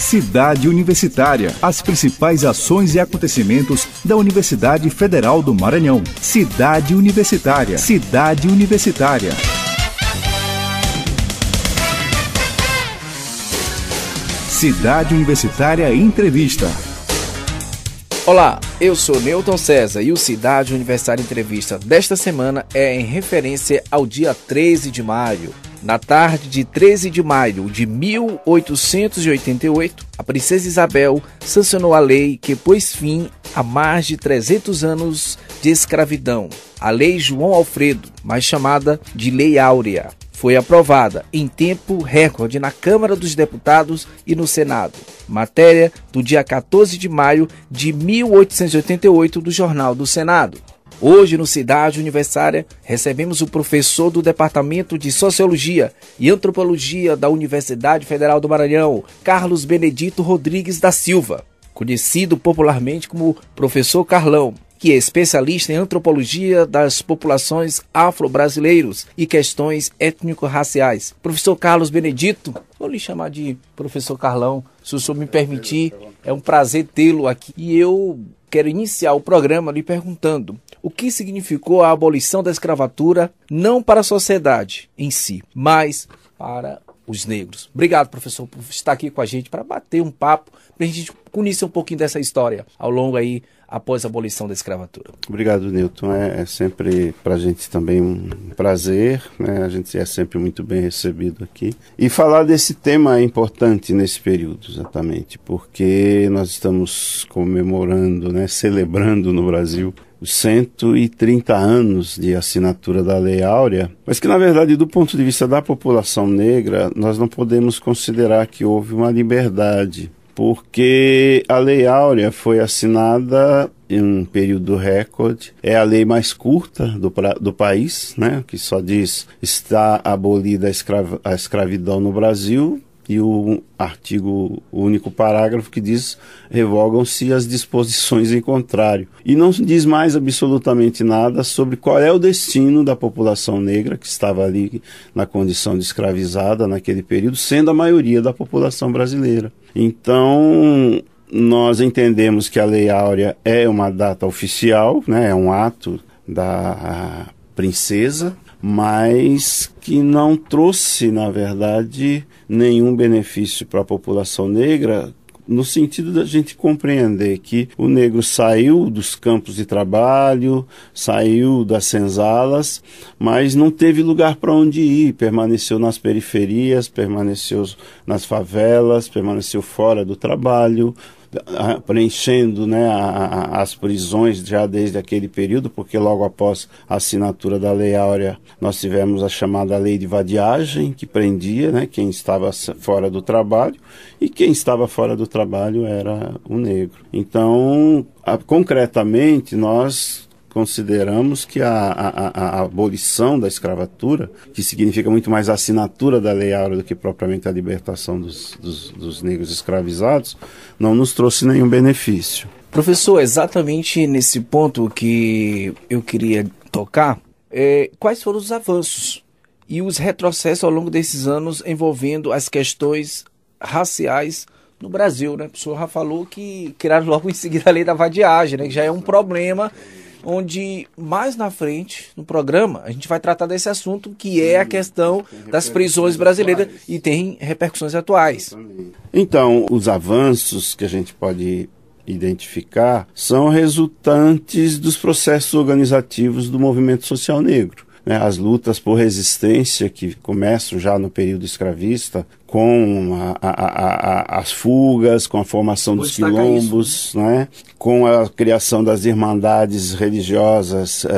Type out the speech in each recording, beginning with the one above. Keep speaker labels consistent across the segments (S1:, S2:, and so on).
S1: Cidade Universitária, as principais ações e acontecimentos da Universidade Federal do Maranhão. Cidade Universitária, Cidade Universitária. Cidade Universitária Entrevista. Olá, eu sou Newton César e o Cidade Universitária Entrevista desta semana é em referência ao dia 13 de maio, na tarde de 13 de maio de 1888, a princesa Isabel sancionou a lei que pôs fim a mais de 300 anos de escravidão, a Lei João Alfredo, mais chamada de Lei Áurea. Foi aprovada em tempo recorde na Câmara dos Deputados e no Senado. Matéria do dia 14 de maio de 1888 do Jornal do Senado. Hoje, no Cidade Universária recebemos o professor do Departamento de Sociologia e Antropologia da Universidade Federal do Maranhão, Carlos Benedito Rodrigues da Silva, conhecido popularmente como Professor Carlão, que é especialista em antropologia das populações afro-brasileiros e questões étnico-raciais. Professor Carlos Benedito, vou lhe chamar de Professor Carlão, se o senhor me permitir, é um prazer tê-lo aqui. E eu quero iniciar o programa lhe perguntando o que significou a abolição da escravatura, não para a sociedade em si, mas para os negros. Obrigado, professor, por estar aqui com a gente para bater um papo, para a gente conhecer um pouquinho dessa história ao longo aí após a abolição da escravatura.
S2: Obrigado, Newton. É, é sempre para a gente também um prazer. Né? A gente é sempre muito bem recebido aqui. E falar desse tema é importante nesse período, exatamente, porque nós estamos comemorando, né, celebrando no Brasil os 130 anos de assinatura da Lei Áurea, mas que, na verdade, do ponto de vista da população negra, nós não podemos considerar que houve uma liberdade, porque a Lei Áurea foi assinada em um período recorde, é a lei mais curta do, do país, né, que só diz está abolida a, a escravidão no Brasil e o artigo o único parágrafo que diz revogam-se as disposições em contrário. E não diz mais absolutamente nada sobre qual é o destino da população negra que estava ali na condição de escravizada naquele período, sendo a maioria da população brasileira. Então, nós entendemos que a Lei Áurea é uma data oficial, né, é um ato da princesa, mas que não trouxe, na verdade, nenhum benefício para a população negra, no sentido da gente compreender que o negro saiu dos campos de trabalho, saiu das senzalas, mas não teve lugar para onde ir, permaneceu nas periferias, permaneceu nas favelas, permaneceu fora do trabalho, preenchendo né, a, a, as prisões já desde aquele período, porque logo após a assinatura da Lei Áurea nós tivemos a chamada Lei de Vadiagem, que prendia né, quem estava fora do trabalho, e quem estava fora do trabalho era o negro. Então, a, concretamente, nós consideramos que a, a, a, abolição da escravatura, que significa muito mais a assinatura da Lei Áurea do que propriamente a libertação dos, dos, dos negros escravizados, não nos trouxe nenhum benefício. Professor,
S1: exatamente nesse ponto que eu queria tocar, é, quais foram os avanços e os retrocessos ao longo desses anos envolvendo as questões raciais no Brasil, né? O já falou que criaram logo em seguida a lei da vadiagem, né? Que já é um problema onde mais na frente no programa a gente vai tratar desse assunto que é a questão das prisões brasileiras e tem repercussões atuais.
S2: Então, os avanços que a gente pode identificar são resultantes dos processos organizativos do movimento social negro né, as lutas por resistência que começam já no período escravista, com a, a, a, as fugas, com a formação Vou dos quilombos, né? né? com a criação das irmandades religiosas eh,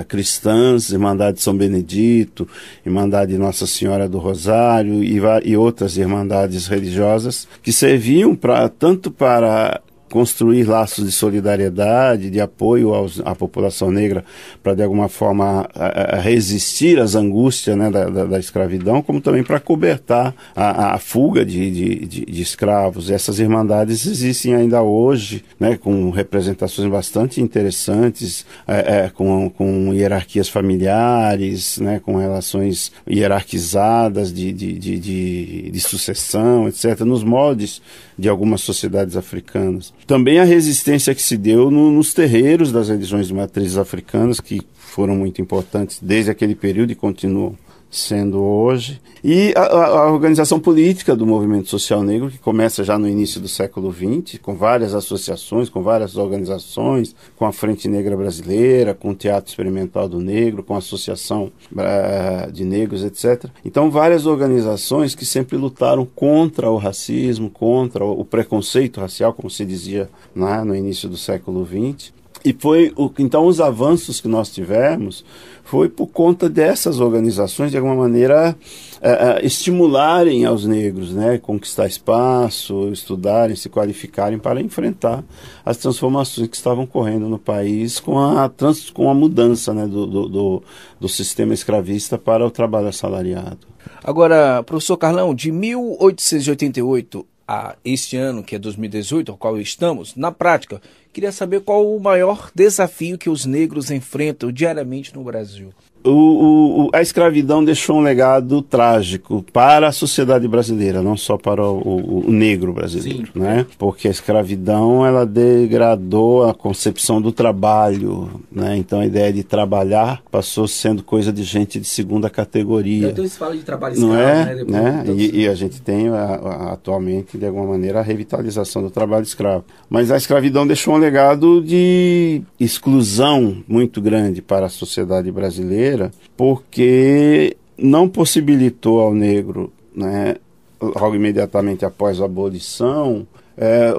S2: eh cristãs, Irmandade de São Benedito, Irmandade Nossa Senhora do Rosário e, e outras irmandades religiosas que serviam pra, tanto para construir laços de solidariedade, de apoio aos, à população negra para, de alguma forma, a, a resistir às angústias né, da, da, da, escravidão, como também para cobertar a, a fuga de, de, de, de, escravos. Essas irmandades existem ainda hoje, né, com representações bastante interessantes, é, é, com, com hierarquias familiares, né, com relações hierarquizadas de, de, de, de, de sucessão, etc., nos moldes de algumas sociedades africanas. Também a resistência que se deu no, nos terreiros das religiões de matrizes africanas, que foram muito importantes desde aquele período e continuam sendo hoje, e a, a, organização política do movimento social negro, que começa já no início do século XX, com várias associações, com várias organizações, com a Frente Negra Brasileira, com o Teatro Experimental do Negro, com a Associação uh, de Negros, etc. Então, várias organizações que sempre lutaram contra o racismo, contra o preconceito racial, como se dizia né, no início do século XX, e foi o, então os avanços que nós tivemos foi por conta dessas organizações de alguma maneira uh, estimularem aos negros, né, conquistar espaço, estudarem, se qualificarem para enfrentar as transformações que estavam correndo no país com a trans, com a mudança, né, do, do, do, do sistema escravista para o trabalho assalariado.
S1: Agora, professor Carlão, de 1888 a este ano, que é 2018, ao qual estamos, na prática, Queria saber qual o maior desafio que os negros enfrentam diariamente no Brasil
S2: o, o, a escravidão deixou um legado trágico para a sociedade brasileira, não só para o, o negro brasileiro, Sim. né? Porque a escravidão ela degradou a concepção do trabalho, né? Então a ideia de trabalhar passou sendo coisa de gente de segunda categoria. Então
S1: eles falam de trabalho escravo, não é, né? né? e,
S2: e, a gente tem a, a, atualmente de alguma maneira a revitalização do trabalho escravo. Mas a escravidão deixou um legado de exclusão muito grande para a sociedade brasileira brasileira, porque não possibilitou ao negro, né, logo imediatamente após a abolição, é,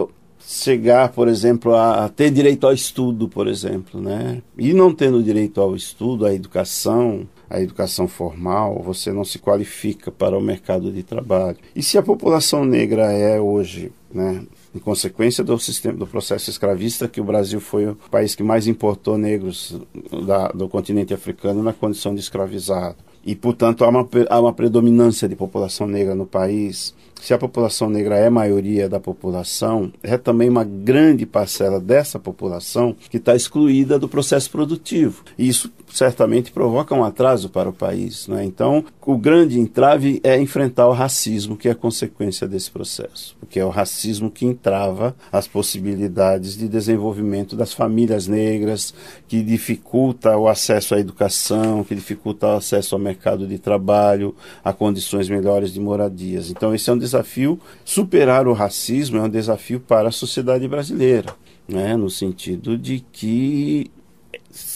S2: chegar, por exemplo, a, a, ter direito ao estudo, por exemplo, né? E não tendo direito ao estudo, à educação, à educação formal, você não se qualifica para o mercado de trabalho. E se a população negra é hoje, né, em consequência do sistema do processo escravista que o Brasil foi o país que mais importou negros da, do continente africano na condição de escravizado e, portanto, há uma, há uma predominância de população negra no país. Se a população negra é maioria da população, é também uma grande parcela dessa população que está excluída do processo produtivo. E isso certamente provoca um atraso para o país. Né? Então, o grande entrave é enfrentar o racismo, que é consequência desse processo, porque é o racismo que entrava as possibilidades de desenvolvimento das famílias negras, que dificulta o acesso à educação, que dificulta o acesso ao mercado mercado de trabalho, a condições melhores de moradias. Então, esse é um desafio. Superar o racismo é um desafio para a sociedade brasileira, né? no sentido de que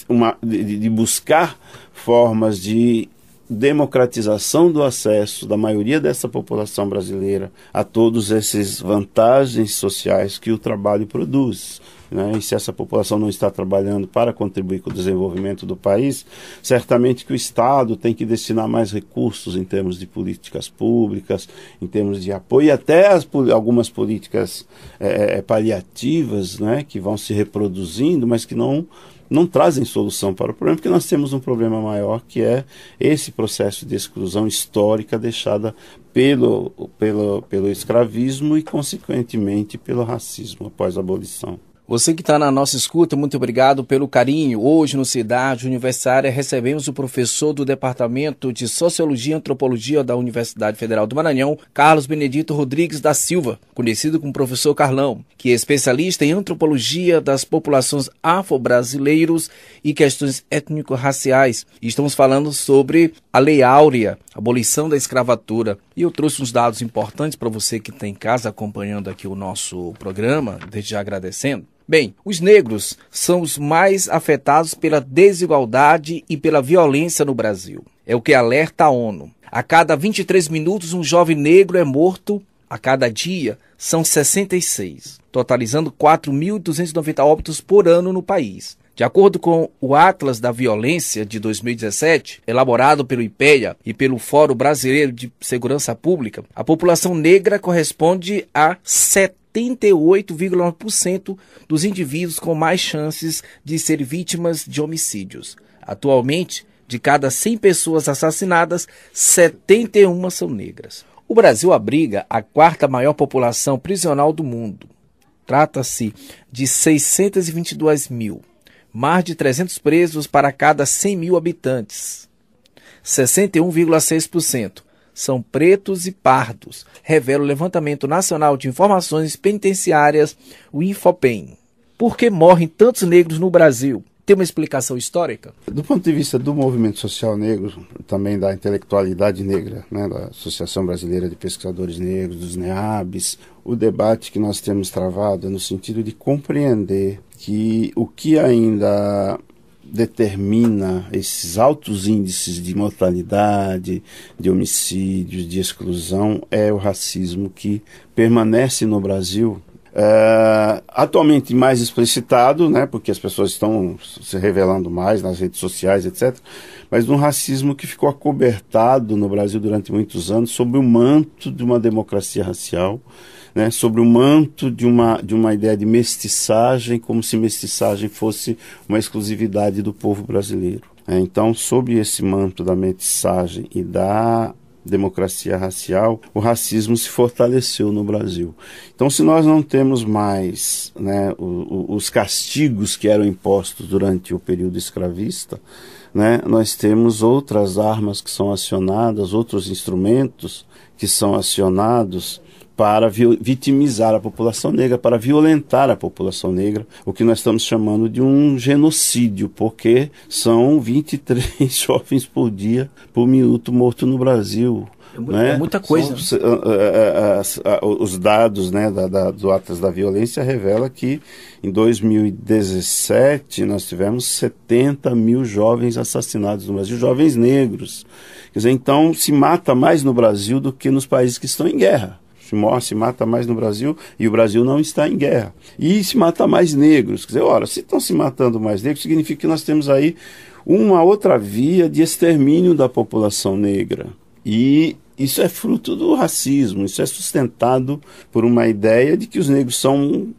S2: uma, de, de buscar formas de democratização do acesso da maioria dessa população brasileira a todos esses vantagens sociais que o trabalho produz né, e se essa população não está trabalhando para contribuir com o desenvolvimento do país, certamente que o Estado tem que destinar mais recursos em termos de políticas públicas, em termos de apoio, até as, algumas políticas é, é, é, paliativas né, que vão se reproduzindo, mas que não não trazem solução para o problema, porque nós temos um problema maior que é esse processo de exclusão histórica deixada pelo, pelo, pelo
S1: escravismo e, consequentemente, pelo racismo após a abolição. Você que está na nossa escuta, muito obrigado pelo carinho. Hoje, no Cidade Universitária, recebemos o professor do Departamento de Sociologia e Antropologia da Universidade Federal do Maranhão, Carlos Benedito Rodrigues da Silva, conhecido como professor Carlão, que é especialista em antropologia das populações afro-brasileiros e questões étnico-raciais. Estamos falando sobre a Lei Áurea, abolição da escravatura. E eu trouxe uns dados importantes para você que está em casa acompanhando aqui o nosso programa, desde já agradecendo. Bem, os negros são os mais afetados pela desigualdade e pela violência no Brasil. É o que alerta a ONU. A cada 23 minutos, um jovem negro é morto. A cada dia, são 66, totalizando 4.290 óbitos por ano no país. De acordo com o Atlas da Violência de 2017, elaborado pelo IPEA e pelo Fórum Brasileiro de Segurança Pública, a população negra corresponde a 78,9% dos indivíduos com mais chances de ser vítimas de homicídios. Atualmente, de cada 100 pessoas assassinadas, 71 são negras. O Brasil abriga a quarta maior população prisional do mundo. Trata-se de 622 mil mais de 300 presos para cada 100 mil habitantes. 61,6% são pretos e pardos, revela o Levantamento Nacional de Informações Penitenciárias, o Infopen. Por que morrem tantos negros no Brasil? Tem uma explicação histórica?
S2: Do ponto de vista do movimento social negro, também da intelectualidade negra, né, da Associação Brasileira de Pesquisadores Negros, dos NEABs, o debate que nós temos travado é no sentido de compreender que o que ainda determina esses altos índices de mortalidade, de homicídios, de exclusão, é o racismo que permanece no Brasil. É, atualmente mais explicitado, né, porque as pessoas estão se revelando mais nas redes sociais, etc. Mas um racismo que ficou acobertado no Brasil durante muitos anos sob o manto de uma democracia racial né, sobre o manto de uma, de uma ideia de mestiçagem, como se mestiçagem fosse uma exclusividade do povo brasileiro. É, então, sob esse manto da mestiçagem e da democracia racial, o racismo se fortaleceu no Brasil. Então, se nós não temos mais né, os castigos que eram impostos durante o período escravista, né, nós temos outras armas que são acionadas, outros instrumentos que são acionados para vitimizar a população negra, para violentar a população negra, o que nós estamos chamando de um genocídio, porque são 23 jovens por dia, por minuto morto no Brasil. É, né? é muita coisa. São, né? os dados né, da, da, do Atlas da Violência revela que em 2017 nós tivemos 70 mil jovens assassinados no Brasil, jovens negros. Quer dizer, então se mata mais no Brasil do que nos países que estão em guerra se morre, se mata mais no Brasil e o Brasil não está em guerra. E se mata mais negros. Quer dizer, ora, se estão se matando mais negros, significa que nós temos aí uma outra via de extermínio da população negra. E isso é fruto do racismo, isso é sustentado por uma ideia de que os negros são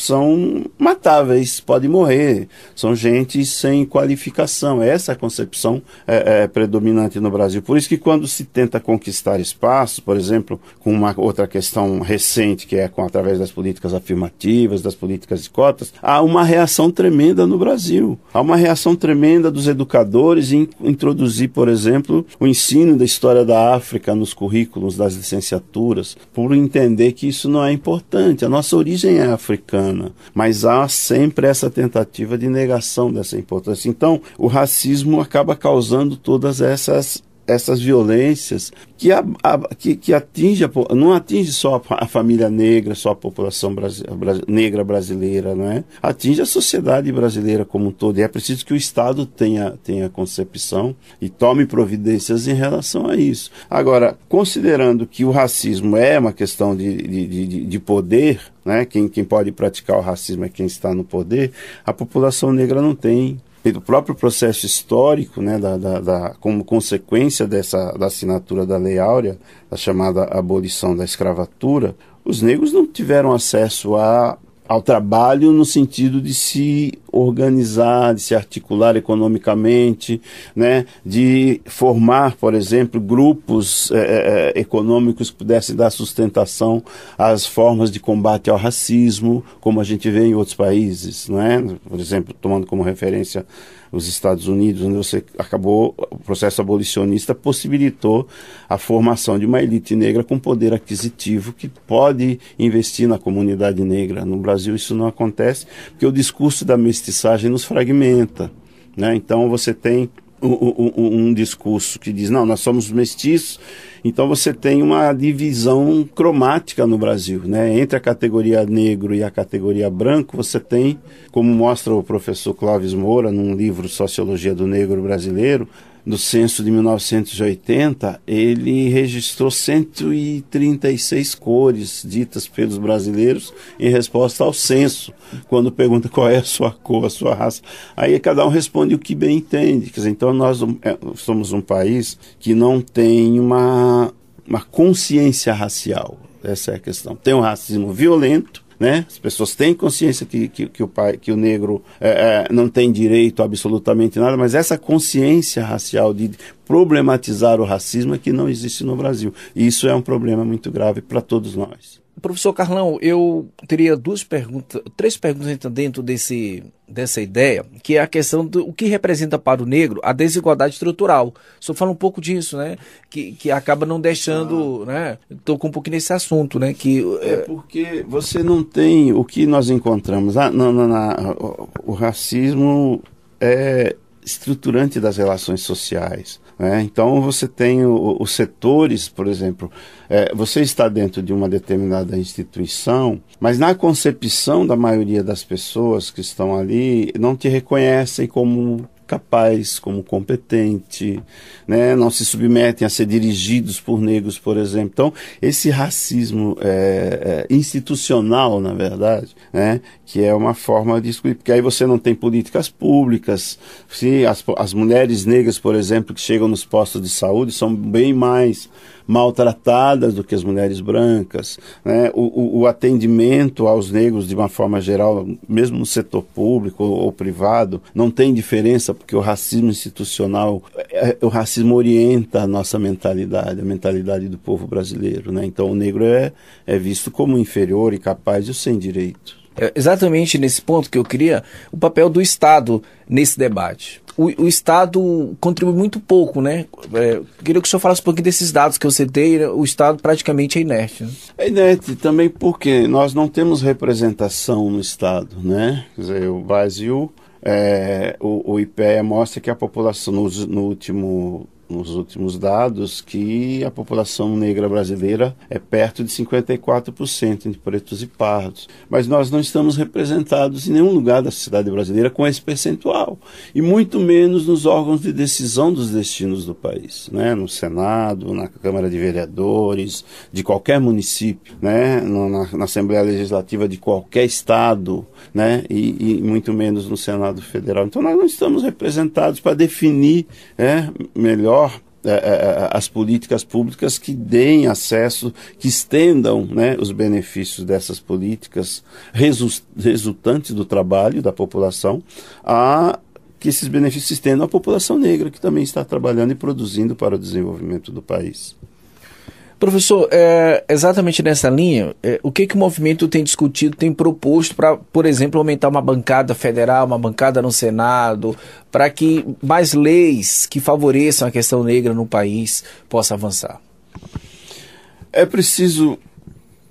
S2: são matáveis, podem morrer, são gente sem qualificação. Essa é a concepção é, é, predominante no Brasil. Por isso que quando se tenta conquistar espaço, por exemplo, com uma outra questão recente, que é com, através das políticas afirmativas, das políticas de cotas, há uma reação tremenda no Brasil. Há uma reação tremenda dos educadores em introduzir, por exemplo, o ensino da história da África nos currículos das licenciaturas, por entender que isso não é importante. A nossa origem é africana humana, mas há sempre essa tentativa de negação dessa importância. Então, o racismo acaba causando todas essas essas violências que, a, a, que, que, atinge a, não atinge só a, família negra, só a população brasi, bra, negra brasileira, não é? Atinge a sociedade brasileira como um todo. E é preciso que o Estado tenha, tenha concepção e tome providências em relação a isso. Agora, considerando que o racismo é uma questão de, de, de, de poder, né? quem, quem pode praticar o racismo é quem está no poder, a população negra não tem pelo próprio processo histórico, né, da, da, da, como consequência dessa, da assinatura da Lei Áurea, a chamada abolição da escravatura, os negros não tiveram acesso a, ao trabalho no sentido de se organizar, de se articular economicamente, né, de formar, por exemplo, grupos eh, eh, eh, econômicos que pudessem dar sustentação às formas de combate ao racismo, como a gente vê em outros países, né? por exemplo, tomando como referência os Estados Unidos, onde você acabou, o processo abolicionista possibilitou a formação de uma elite negra com poder aquisitivo que pode investir na comunidade negra. No Brasil isso não acontece, porque o discurso da mestre mestiçagem nos fragmenta. Né? Então você tem um, discurso que diz, não, nós somos mestiços, então você tem uma divisão cromática no Brasil, né? Entre a categoria negro e a categoria branco, você tem, como mostra o professor Clóvis Moura num livro Sociologia do Negro Brasileiro, no censo de 1980, ele registrou 136 cores ditas pelos brasileiros em resposta ao censo, quando pergunta qual é a sua cor, a sua raça. Aí cada um responde o que bem entende. Dizer, então nós é, somos um país que não tem uma, uma consciência racial. Essa é a questão. Tem um racismo violento, né? As pessoas têm consciência que, que, que o, pai, que o negro é, é, não tem direito a absolutamente nada, mas essa consciência racial de problematizar o racismo é que não existe no Brasil. E isso é um problema muito grave para todos nós.
S1: Professor Carlão, eu teria duas perguntas, três perguntas então dentro desse, dessa ideia, que é a questão do o que representa para o negro a desigualdade estrutural. O senhor fala um pouco disso, né? Que, que acaba não deixando, ah. né? com um pouquinho nesse assunto, né? Que, é... é
S2: porque você não tem o que nós encontramos. Ah, não, não, não, o racismo é estruturante das relações sociais. Né? Então você tem os setores, por exemplo, é, você está dentro de uma determinada instituição, mas na concepção da maioria das pessoas que estão ali não te reconhecem como capaz, como competente, né? não se submetem a ser dirigidos por negros, por exemplo. Então, esse racismo é, é, institucional, na verdade, né? que é uma forma de excluir, porque aí você não tem políticas públicas. Se as, as mulheres negras, por exemplo, que chegam nos postos de saúde são bem mais maltratadas do que as mulheres brancas, né? o, o, o, atendimento aos negros de uma forma geral, mesmo no setor público ou, ou privado, não tem diferença porque o racismo institucional, é, é, o racismo orienta a nossa mentalidade, a mentalidade do povo brasileiro, né? Então o negro é, é
S1: visto como inferior, e capaz e sem direito. É exatamente nesse ponto que eu queria o papel do Estado nesse debate. O, o Estado contribui muito pouco, né? É, queria que o senhor falasse um pouquinho desses dados que você tem né? O Estado praticamente é inerte. Né?
S2: É inerte também porque nós não temos representação no Estado, né? Quer dizer, o Brasil, é, o, o IPEA mostra que a população, no, no último nos últimos dados que a população negra brasileira é perto de 54% entre pretos e pardos. Mas nós não estamos representados em nenhum lugar da sociedade brasileira com esse percentual, e muito menos nos órgãos de decisão dos destinos do país, né? no Senado, na Câmara de Vereadores, de qualquer município, né? na, na Assembleia Legislativa de qualquer estado, né? e, e muito menos no Senado Federal. Então nós não estamos representados para definir né, melhor melhor é, é, é, as políticas públicas que deem acesso, que estendam né, os benefícios dessas políticas resultantes do trabalho da população a que esses benefícios estendam à população negra que também está trabalhando e produzindo para o desenvolvimento do país.
S1: Professor, é, exatamente nessa linha, é, o que, que o movimento tem discutido, tem proposto para, por exemplo, aumentar uma bancada federal, uma bancada no Senado, para que mais leis que favoreçam a questão negra no país possa avançar? É preciso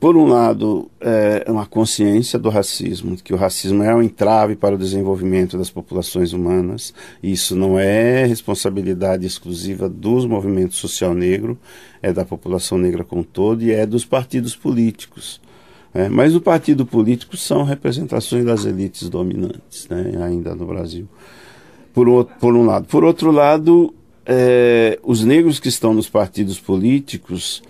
S2: por um lado, é uma consciência do racismo, que o racismo é um entrave para o desenvolvimento das populações humanas. Isso não é responsabilidade exclusiva dos movimentos social negro, é da população negra como um todo e é dos partidos políticos. É, mas o partido político são representações das elites dominantes, né, ainda no Brasil. Por, outro, por, um lado. Por outro lado, é, os negros que estão nos partidos políticos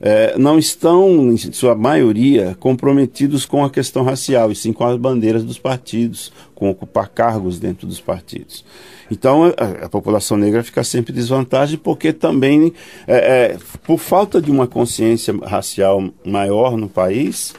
S2: é, não estão, em sua maioria, comprometidos com a questão racial, e sim com as bandeiras dos partidos, com ocupar cargos dentro dos partidos. Então, é, a, a população negra fica sempre em desvantagem, porque também, é, por falta de uma consciência racial maior no país,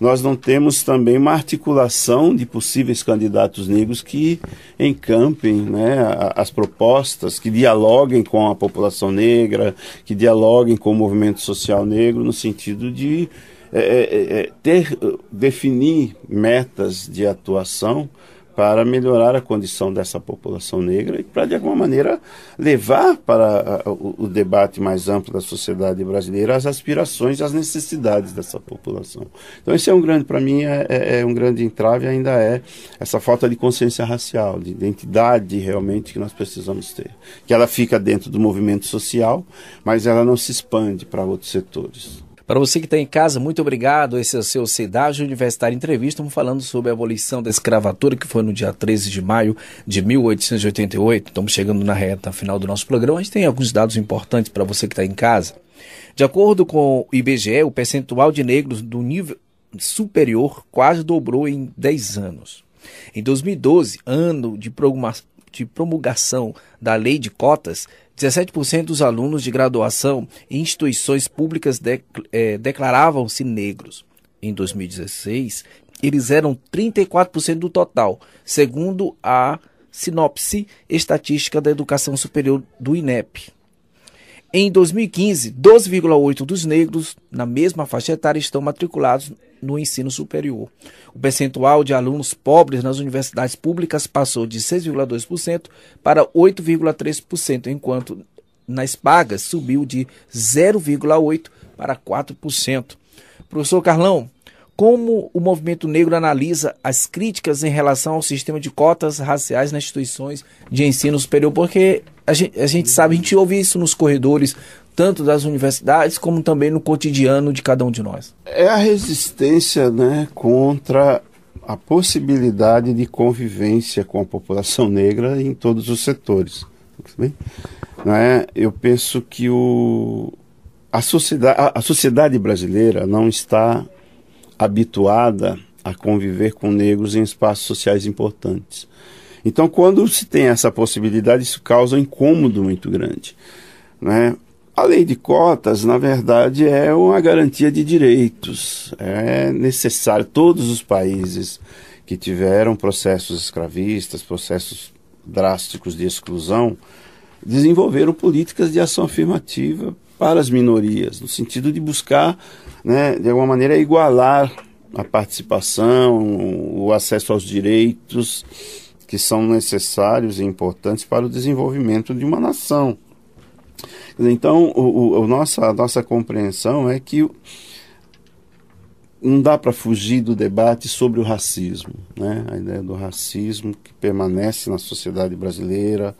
S2: nós não temos também uma articulação de possíveis candidatos negros que encampem né, as propostas, que dialoguem com a população negra, que dialoguem com o movimento social negro, no sentido de é, é, é ter, definir metas de atuação para melhorar a condição dessa população negra e para, de alguma maneira, levar para o, debate mais amplo da sociedade brasileira as aspirações, as necessidades dessa população. Então, esse é um grande, para mim, é, é, é, um grande entrave, ainda é essa falta de consciência racial, de identidade realmente que nós precisamos ter. Que ela fica dentro do movimento
S1: social, mas ela não se expande para outros setores. Para você que está em casa, muito obrigado. Esse é o seu Cidade Universitária Entrevista. Estamos falando sobre a abolição da escravatura, que foi no dia 13 de maio de 1888. Estamos chegando na reta final do nosso programa. A gente tem alguns dados importantes para você que está em casa. De acordo com o IBGE, o percentual de negros do nível superior quase dobrou em 10 anos. Em 2012, ano de promulgação da Lei de Cotas, 17% dos alunos de graduação em instituições públicas de, é, declaravam-se negros. Em 2016, eles eram 34% do total, segundo a Sinopse Estatística da Educação Superior do INEP. Em 2015, 12,8% dos negros na mesma faixa etária estão matriculados no ensino superior. O percentual de alunos pobres nas universidades públicas passou de 6,2% para 8,3%, enquanto nas pagas subiu de 0,8% para 4%. Professor Carlão, como o movimento negro analisa as críticas em relação ao sistema de cotas raciais nas instituições de ensino superior, porque a gente, a gente sabe, a gente ouve isso nos corredores, tanto das universidades como também no cotidiano de cada um de nós.
S2: É a resistência né, contra a possibilidade de convivência com a população negra em todos os setores. Né? Eu penso que o, a, sociedade, a, a sociedade brasileira não está habituada a conviver com negros em espaços sociais importantes. Então, quando se tem essa possibilidade, isso causa um incômodo muito grande. Né? A lei de cotas, na verdade, é uma garantia de direitos. É necessário. Todos os países que tiveram processos escravistas, processos drásticos de exclusão, desenvolveram políticas de ação afirmativa para as minorias, no sentido de buscar, né, de alguma maneira, igualar a participação, o acesso aos direitos que são necessários e importantes para o desenvolvimento de uma nação. Então, o, o nossa, a nossa compreensão é que não dá para fugir do debate sobre o racismo, né? a ideia do racismo que permanece na sociedade brasileira,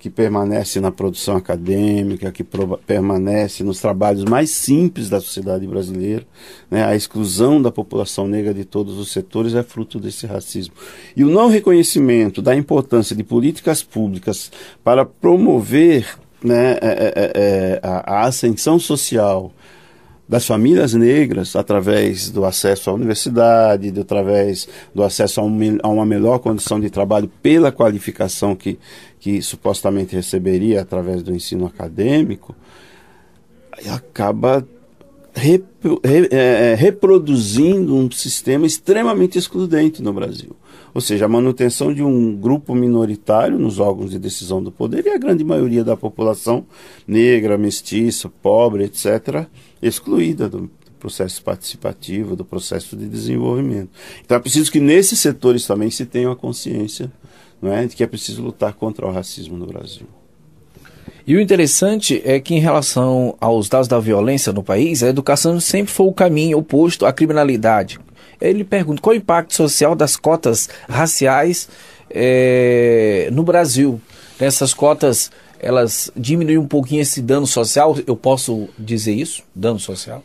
S2: que permanece na produção acadêmica, que permanece nos trabalhos mais simples da sociedade brasileira. Né? A exclusão da população negra de todos os setores é fruto desse racismo. E o não reconhecimento da importância de políticas públicas para promover né, é, é, é, é a, a ascensão social das famílias negras através do acesso à universidade, do, através do acesso a, um, a, uma melhor condição de trabalho pela qualificação que, que supostamente receberia através do ensino acadêmico, acaba re, é, é, reproduzindo um sistema extremamente excludente no Brasil. Ou seja, a manutenção de um grupo minoritário nos órgãos de decisão do poder e a grande maioria da população negra, mestiça, pobre, etc., excluída do processo participativo, do processo de desenvolvimento. Então é preciso que nesses setores também se tenha a consciência
S1: não é, de que é preciso lutar contra o racismo no Brasil. E o interessante é que, em relação aos dados da violência no país, a educação sempre foi o caminho oposto à criminalidade. Ele pergunta qual é o impacto social das cotas raciais é, no Brasil. Essas cotas, elas diminuem um pouquinho esse dano social? Eu posso dizer isso? Dano social?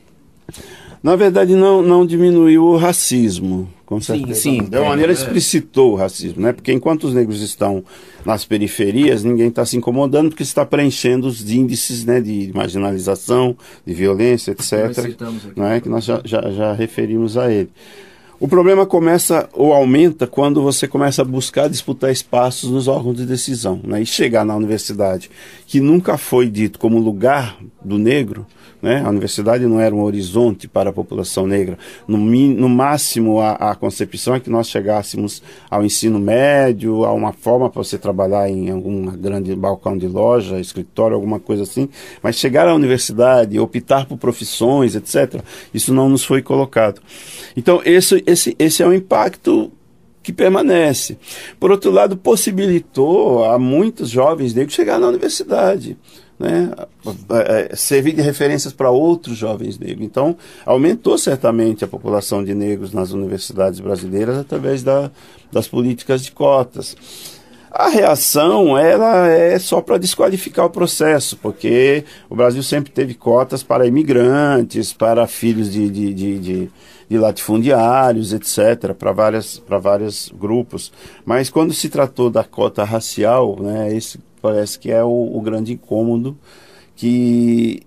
S2: Na verdade, não, não diminuiu o racismo, com certeza. Sim, sim. De uma maneira, é. explicitou o racismo, né? Porque enquanto os negros estão nas periferias, ninguém está se incomodando porque está preenchendo os índices né, de marginalização, de violência, etc. Nós né, que nós já, já, já referimos a ele. O problema começa ou aumenta quando você começa a buscar disputar espaços nos órgãos de decisão. Né? E chegar na universidade, que nunca foi dito como lugar do negro, né? A universidade não era um horizonte para a população negra. No, no máximo, a, a, concepção é que nós chegássemos ao ensino médio, a uma forma para você trabalhar em algum grande balcão de loja, escritório, alguma coisa assim. Mas chegar à universidade, optar por profissões, etc., isso não nos foi colocado. Então, esse, esse, esse é um impacto que permanece. Por outro lado, possibilitou a muitos jovens negros chegar na universidade né, servir de referências para outros jovens negros. Então, aumentou certamente a população de negros nas universidades brasileiras através da, das políticas de cotas. A reação ela é só para desqualificar o processo, porque o Brasil sempre teve cotas para imigrantes, para filhos de, de, de, de de latifundiários, etc., para várias para vários grupos. Mas quando se tratou da cota racial, né, esse parece que é o, o grande incômodo que,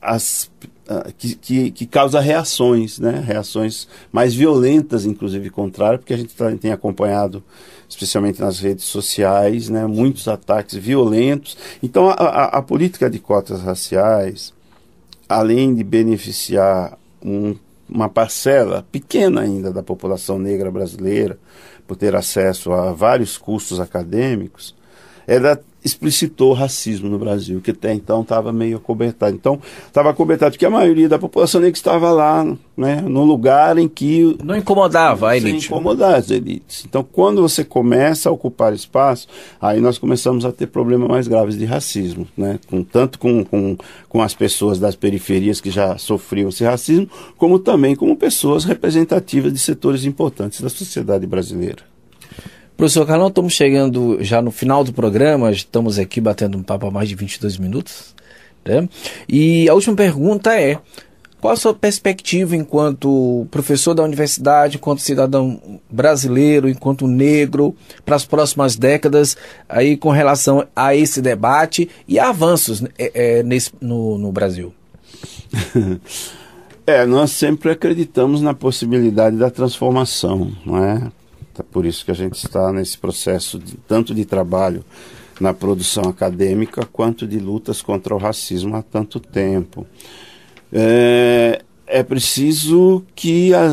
S2: as, ah, que, que, que, causa reações, né? reações mais violentas, inclusive contrário, porque a gente tá, tem acompanhado, especialmente nas redes sociais, né? muitos ataques violentos. Então, a, a, a política de cotas raciais, além de beneficiar um uma parcela pequena ainda da população negra brasileira, por ter acesso a vários cursos acadêmicos, ela explicitou racismo no Brasil, que até então estava meio acobertado. Então, estava acobertado porque a maioria da população nem que estava lá, né, no lugar em que... Não incomodava a elite. Não né? incomodava as elites. Então, quando você começa a ocupar espaço, aí nós começamos a ter problemas mais graves de racismo, né, com, tanto com, com, com as pessoas das periferias que já sofriam esse racismo, como também como
S1: pessoas representativas de setores importantes da sociedade brasileira. Professor Carlão, estamos chegando já no final do programa, estamos aqui batendo um papo há mais de 22 minutos. Né? E a última pergunta é: qual a sua perspectiva enquanto professor da universidade, enquanto cidadão brasileiro, enquanto negro, para as próximas décadas, aí com relação a esse debate e avanços né, é, é, nesse, no, no Brasil? É, nós sempre acreditamos
S2: na possibilidade da transformação, não é? Tá por isso que a gente está nesse processo de, tanto de trabalho na produção acadêmica quanto de lutas contra o racismo há tanto tempo. É, é preciso que a,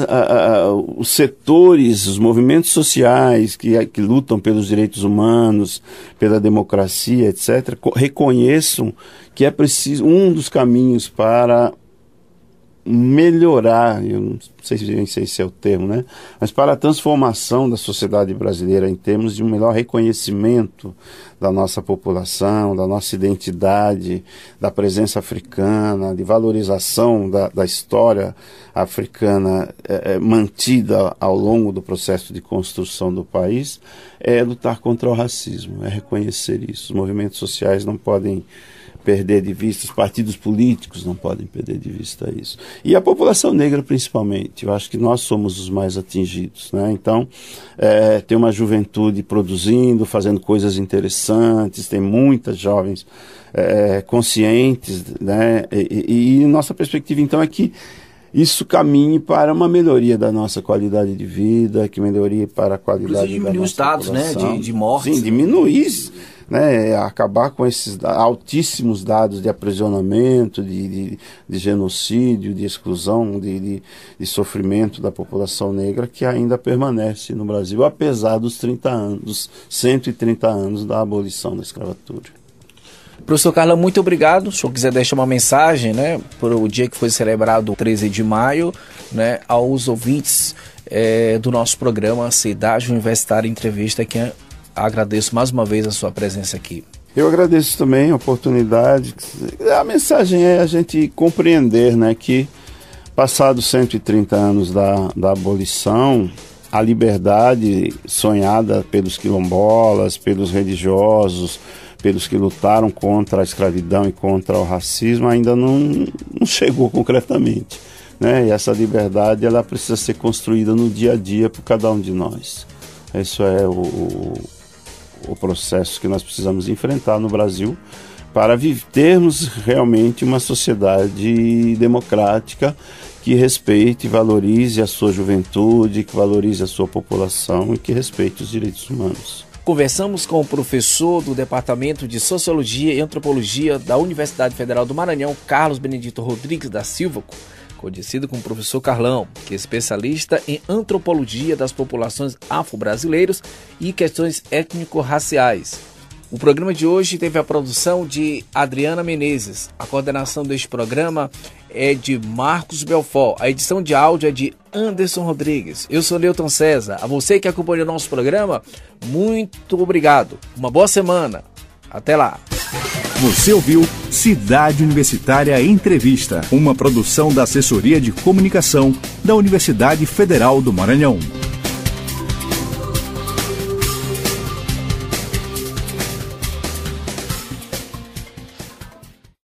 S2: a, os setores, os movimentos sociais que, que lutam pelos direitos humanos, pela democracia, etc., reconheçam que é preciso um dos caminhos para melhorar, eu não sei, nem sei se é o termo, né? Mas para a transformação da sociedade brasileira em termos de um melhor reconhecimento da nossa população, da nossa identidade, da presença africana, de valorização da, da história africana é, é mantida ao longo do processo de construção do país, é lutar contra o racismo, é reconhecer isso. Os movimentos sociais não podem perder de vista, os partidos políticos não podem perder de vista isso. E a população negra, principalmente. Eu acho que nós somos os mais atingidos. Né? Então, é, tem uma juventude produzindo, fazendo coisas interessantes, tem muitas jovens é, conscientes. Né? E, e, e nossa perspectiva, então, é que isso caminhe para uma melhoria da nossa qualidade de vida, que melhoria para a qualidade Inclusive, da
S1: nossa os dados, população. né, de, de mortes. Sim, né? diminuir
S2: né, acabar com esses altíssimos dados de aprisionamento, de, de, de genocídio, de exclusão, de, de, sofrimento da população negra que ainda permanece no Brasil, apesar dos 30 anos, dos
S1: 130 anos da abolição da escravatura. Professor Carla, muito obrigado. Se o senhor quiser deixar uma mensagem, né, para o dia que foi celebrado, 13 de maio, né, aos ouvintes é, do nosso programa Cidade Universitária Entrevista, que é agradeço mais uma vez a sua presença aqui.
S2: Eu agradeço também a oportunidade. A mensagem é a gente compreender né, que, passados 130 anos da, da abolição, a liberdade sonhada pelos quilombolas, pelos religiosos, pelos que lutaram contra a escravidão e contra o racismo, ainda não, não chegou concretamente. Né? E essa liberdade ela precisa ser construída no dia a dia por cada um de nós. Isso é o, o o processo que nós precisamos enfrentar no Brasil para termos realmente uma sociedade democrática que respeite e valorize a sua juventude, que valorize a sua população e que respeite os direitos humanos.
S1: Conversamos com o professor do Departamento de Sociologia e Antropologia da Universidade Federal do Maranhão, Carlos Benedito Rodrigues da Silva, conhecido como professor Carlão, que é especialista em antropologia das populações afro-brasileiras e questões étnico-raciais. O programa de hoje teve a produção de Adriana Menezes. A coordenação deste programa é de Marcos Belfort. A edição de áudio é de Anderson Rodrigues. Eu sou Newton César. A você que o nosso programa, muito obrigado. Uma boa semana. Até lá. Você ouviu Cidade Universitária Entrevista, uma produção da Assessoria de Comunicação da Universidade Federal do Maranhão.